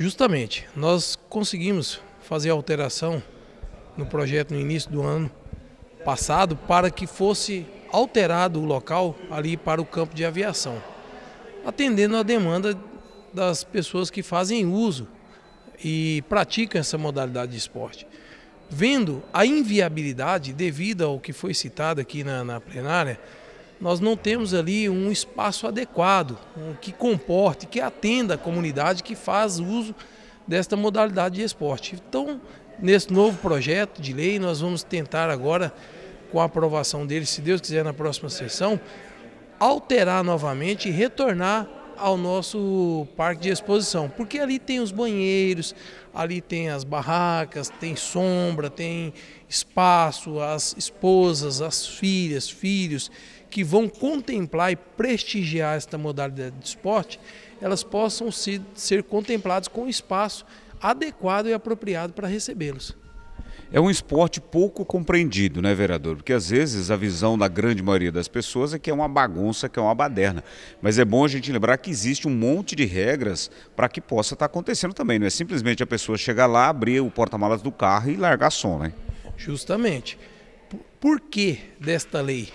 Justamente, nós conseguimos fazer alteração no projeto no início do ano passado para que fosse alterado o local ali para o campo de aviação, atendendo à demanda das pessoas que fazem uso e praticam essa modalidade de esporte. Vendo a inviabilidade devido ao que foi citado aqui na, na plenária, nós não temos ali um espaço adequado, um que comporte, que atenda a comunidade que faz uso desta modalidade de esporte. Então, nesse novo projeto de lei, nós vamos tentar agora, com a aprovação dele, se Deus quiser, na próxima sessão, alterar novamente e retornar ao nosso parque de exposição, porque ali tem os banheiros, ali tem as barracas, tem sombra, tem espaço, as esposas, as filhas, filhos que vão contemplar e prestigiar esta modalidade de esporte, elas possam se, ser contempladas com espaço adequado e apropriado para recebê-los. É um esporte pouco compreendido, né, vereador? Porque às vezes a visão da grande maioria das pessoas é que é uma bagunça, que é uma baderna. Mas é bom a gente lembrar que existe um monte de regras para que possa estar acontecendo também. Não é simplesmente a pessoa chegar lá, abrir o porta-malas do carro e largar som, né? Justamente. Por que desta lei?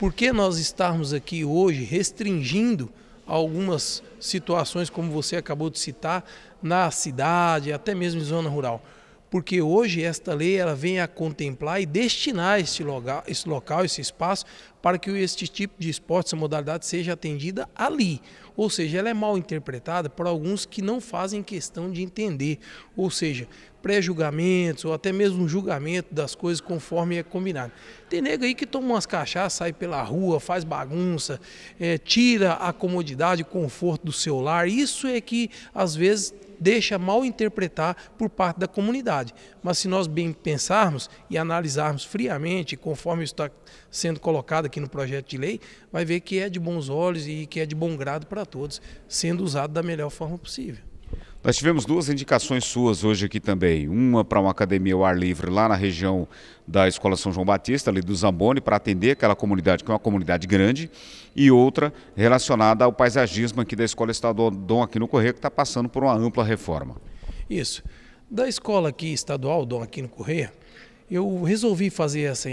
Por que nós estarmos aqui hoje restringindo algumas situações, como você acabou de citar, na cidade, até mesmo em zona rural? porque hoje esta lei ela vem a contemplar e destinar este local, esse local, esse espaço, para que este tipo de esporte, essa modalidade seja atendida ali. Ou seja, ela é mal interpretada por alguns que não fazem questão de entender. Ou seja, pré-julgamentos ou até mesmo julgamento das coisas conforme é combinado. Tem nego aí que toma umas cachaças, sai pela rua, faz bagunça, é, tira a comodidade, o conforto do seu lar. Isso é que às vezes deixa mal interpretar por parte da comunidade. Mas se nós bem pensarmos e analisarmos friamente, conforme está sendo colocado aqui no projeto de lei, vai ver que é de bons olhos e que é de bom grado para todos, sendo usado da melhor forma possível. Nós tivemos duas indicações suas hoje aqui também. Uma para uma academia ao ar livre lá na região da Escola São João Batista, ali do Zamboni, para atender aquela comunidade, que é uma comunidade grande, e outra relacionada ao paisagismo aqui da Escola Estadual Dom Aquino Correia, que está passando por uma ampla reforma. Isso. Da escola aqui estadual Dom Aquino Correia, eu resolvi fazer essa,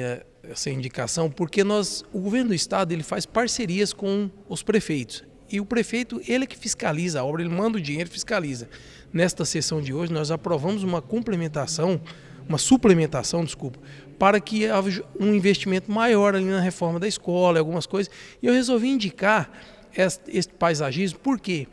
essa indicação porque nós, o governo do estado ele faz parcerias com os prefeitos. E o prefeito, ele é que fiscaliza a obra, ele manda o dinheiro, fiscaliza. Nesta sessão de hoje, nós aprovamos uma complementação, uma suplementação, desculpa, para que haja um investimento maior ali na reforma da escola, algumas coisas. E eu resolvi indicar este paisagismo, porque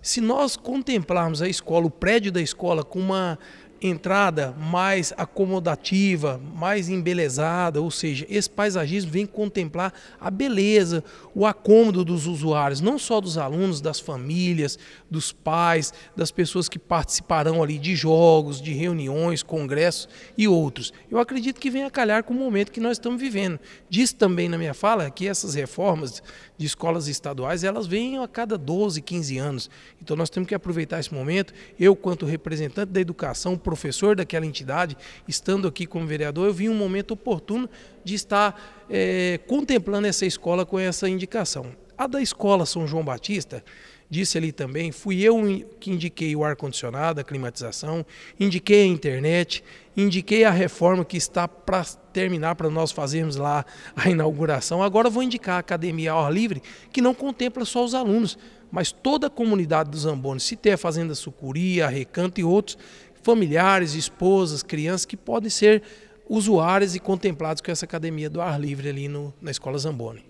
se nós contemplarmos a escola, o prédio da escola, com uma entrada mais acomodativa, mais embelezada, ou seja, esse paisagismo vem contemplar a beleza, o acômodo dos usuários, não só dos alunos, das famílias, dos pais, das pessoas que participarão ali de jogos, de reuniões, congressos e outros. Eu acredito que venha calhar com o momento que nós estamos vivendo. Disse também na minha fala que essas reformas de escolas estaduais, elas vêm a cada 12, 15 anos. Então nós temos que aproveitar esse momento, eu quanto representante da educação professor daquela entidade, estando aqui como vereador, eu vi um momento oportuno de estar é, contemplando essa escola com essa indicação. A da escola São João Batista, disse ali também, fui eu que indiquei o ar-condicionado, a climatização, indiquei a internet, indiquei a reforma que está para terminar, para nós fazermos lá a inauguração. Agora vou indicar a Academia Ao Ar Livre, que não contempla só os alunos, mas toda a comunidade dos Zambones, se tem a Fazenda Sucuri, a Recanto e outros, familiares, esposas, crianças que podem ser usuários e contemplados com essa academia do ar livre ali no, na Escola Zamboni.